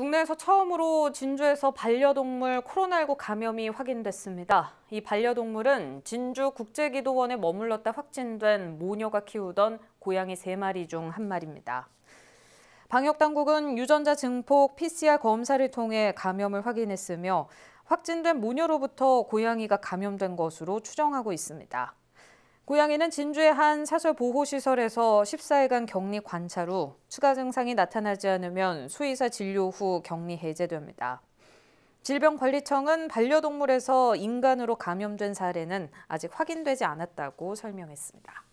국내에서 처음으로 진주에서 반려동물 코로나19 감염이 확인됐습니다. 이 반려동물은 진주 국제기도원에 머물렀다 확진된 모녀가 키우던 고양이 3마리 중 한 마리입니다. 방역당국은 유전자 증폭 PCR 검사를 통해 감염을 확인했으며 확진된 모녀로부터 고양이가 감염된 것으로 추정하고 있습니다. 고양이는 진주의 한 사설 보호시설에서 14일간 격리 관찰 후 추가 증상이 나타나지 않으면 수의사 진료 후 격리 해제됩니다. 질병관리청은 반려동물에서 인간으로 감염된 사례는 아직 확인되지 않았다고 설명했습니다.